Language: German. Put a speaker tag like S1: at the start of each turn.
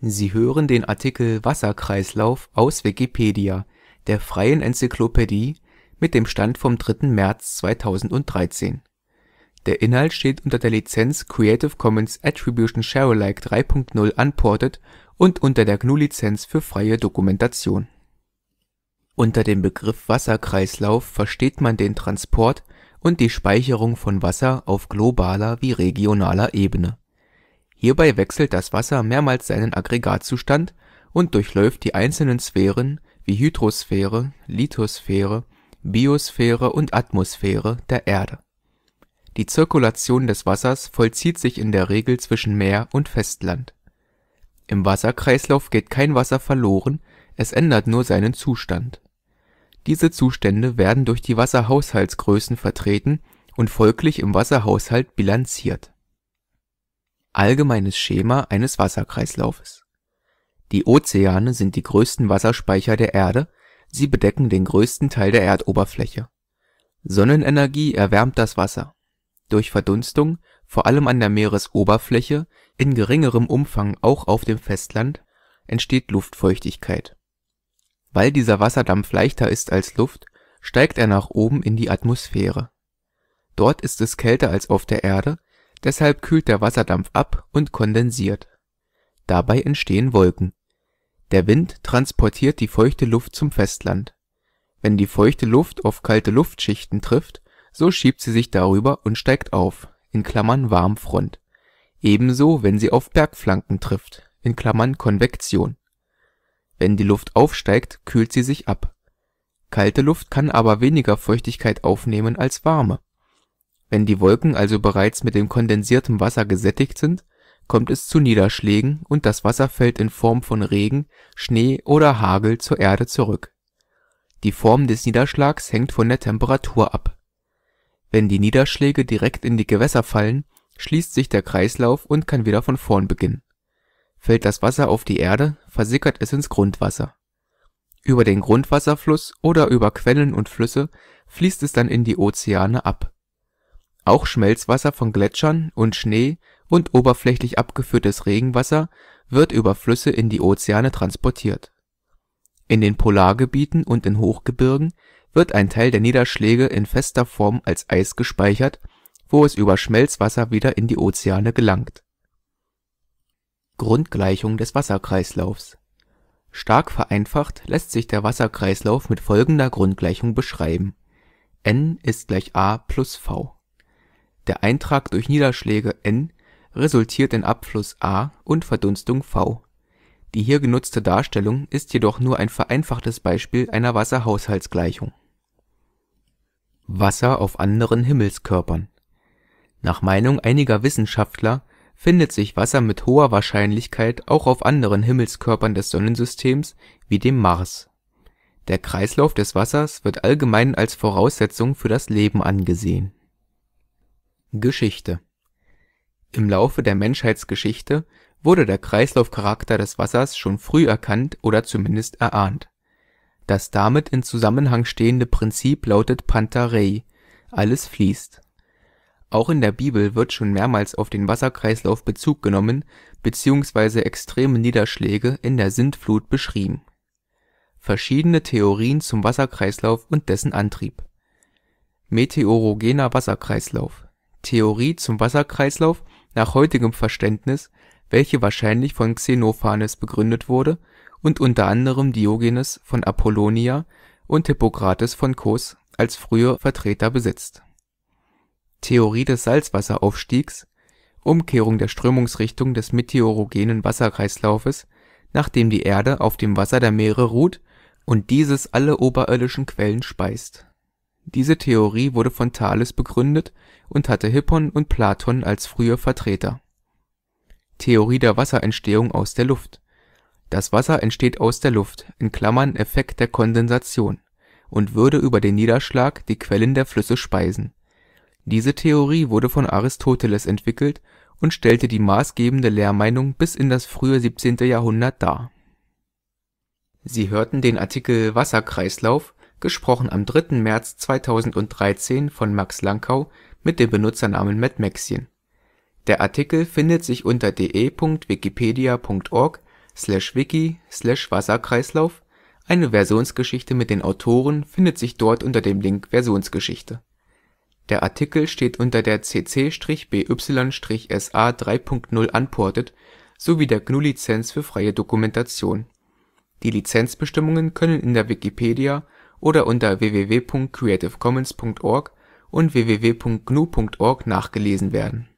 S1: Sie hören den Artikel Wasserkreislauf, aus Wikipedia, der freien Enzyklopädie. Mit dem Stand vom Der Inhalt steht unter der Lizenz Creative Commons Attribution Share Alike 3 Punkt 0 Unported und unter der GNU Lizenz für freie Dokumentation. Unter dem Begriff Wasserkreislauf versteht man den Transport und die Speicherung von Wasser auf globaler wie regionaler Ebene Hierbei wechselt das Wasser mehrmals seinen Aggregatzustand und durchläuft die einzelnen Sphären wie Hydrosphäre, Lithosphäre, Biosphäre und Atmosphäre der Erde. Die Zirkulation des Wassers vollzieht sich in der Regel zwischen Meer und Festland. Im Wasserkreislauf geht kein Wasser verloren, es ändert nur seinen Zustand. Diese Zustände werden durch die Wasserhaushaltsgrößen vertreten und folglich im Wasserhaushalt bilanziert Allgemeines Schema eines Wasserkreislaufes. Die Ozeane sind die größten Wasserspeicher der Erde, sie bedecken den größten Teil der Erdoberfläche. Sonnenenergie erwärmt das Wasser. Durch Verdunstung, vor allem an der Meeresoberfläche, in geringerem Umfang auch auf dem Festland, entsteht Luftfeuchtigkeit. Weil dieser Wasserdampf leichter ist als Luft, steigt er nach oben in die Atmosphäre. Dort ist es kälter als auf der Erde Deshalb kühlt der Wasserdampf ab und kondensiert. Dabei entstehen Wolken. Der Wind transportiert die feuchte Luft zum Festland. Wenn die feuchte Luft auf kalte Luftschichten trifft, so schiebt sie sich darüber und steigt auf (Warmfront), ebenso wenn sie auf Bergflanken trifft (Konvektion). Wenn die Luft aufsteigt, kühlt sie sich ab. Kalte Luft kann aber weniger Feuchtigkeit aufnehmen als warme wenn die Wolken also bereits mit dem kondensierten Wasser gesättigt sind, kommt es zu Niederschlägen und das Wasser fällt in Form von Regen, Schnee oder Hagel zur Erde zurück. Die Form des Niederschlags hängt von der Temperatur ab. Wenn die Niederschläge direkt in die Gewässer fallen, schließt sich der Kreislauf und kann wieder von vorn beginnen. Fällt das Wasser auf die Erde, versickert es ins Grundwasser. Über den Grundwasserfluss oder über Quellen und Flüsse fließt es dann in die Ozeane ab auch Schmelzwasser von Gletschern und Schnee und oberflächlich abgeführtes Regenwasser wird über Flüsse in die Ozeane transportiert. In den Polargebieten und in Hochgebirgen wird ein Teil der Niederschläge in fester Form als Eis gespeichert, wo es über Schmelzwasser wieder in die Ozeane gelangt. Grundgleichung des Wasserkreislaufs Stark vereinfacht lässt sich der Wasserkreislauf mit folgender Grundgleichung beschreiben: N ist gleich A plus V der Eintrag durch Niederschläge N resultiert in Abfluss A und Verdunstung V. Die hier genutzte Darstellung ist jedoch nur ein vereinfachtes Beispiel einer Wasserhaushaltsgleichung. Wasser auf anderen Himmelskörpern Nach Meinung einiger Wissenschaftler findet sich Wasser mit hoher Wahrscheinlichkeit auch auf anderen Himmelskörpern des Sonnensystems wie dem Mars. Der Kreislauf des Wassers wird allgemein als Voraussetzung für das Leben angesehen Geschichte: Im Laufe der Menschheitsgeschichte wurde der Kreislaufcharakter des Wassers schon früh erkannt oder zumindest erahnt. Das damit in Zusammenhang stehende Prinzip lautet panta rhei („ Alles fließt “). Auch in der Bibel wird schon mehrmals auf den Wasserkreislauf Bezug genommen bzw. extreme Niederschläge in der Sintflut beschrieben. Verschiedene Theorien zum Wasserkreislauf und dessen Antrieb: Meteorogener Wasserkreislauf Theorie zum Wasserkreislauf nach heutigem Verständnis, welche wahrscheinlich von Xenophanes begründet wurde und unter anderem Diogenes von Apollonia und Hippokrates von Kos als frühe Vertreter besitzt. Theorie des Salzwasseraufstiegs Umkehrung der Strömungsrichtung des meteorogenen Wasserkreislaufes, nachdem die Erde auf dem Wasser der Meere ruht und dieses alle oberirdischen Quellen speist diese Theorie wurde von Thales begründet und hatte Hippon und Platon als frühe Vertreter. Theorie der Wasserentstehung aus der Luft: Das Wasser entsteht aus der Luft (Effekt der Kondensation) und würde über den Niederschlag die Quellen der Flüsse speisen. Diese Theorie wurde von Aristoteles entwickelt und stellte die maßgebende Lehrmeinung bis in das frühe 17. Jahrhundert dar. Sie hörten den Artikel Wasserkreislauf gesprochen am 3. März 2013 von Max Lankau mit dem Benutzernamen Mettmäxchen. Der Artikel findet sich unter de.wikipedia.org/wiki/Wasserkreislauf, eine Versionsgeschichte mit den Autoren findet sich dort unter dem Link Versionsgeschichte. Der Artikel steht unter der cc-by-sa 3.0 Unported sowie der GNU Lizenz für freie Dokumentation. Die Lizenzbestimmungen können in der Wikipedia oder unter www.creativecommons.org und www.gnu.org nachgelesen werden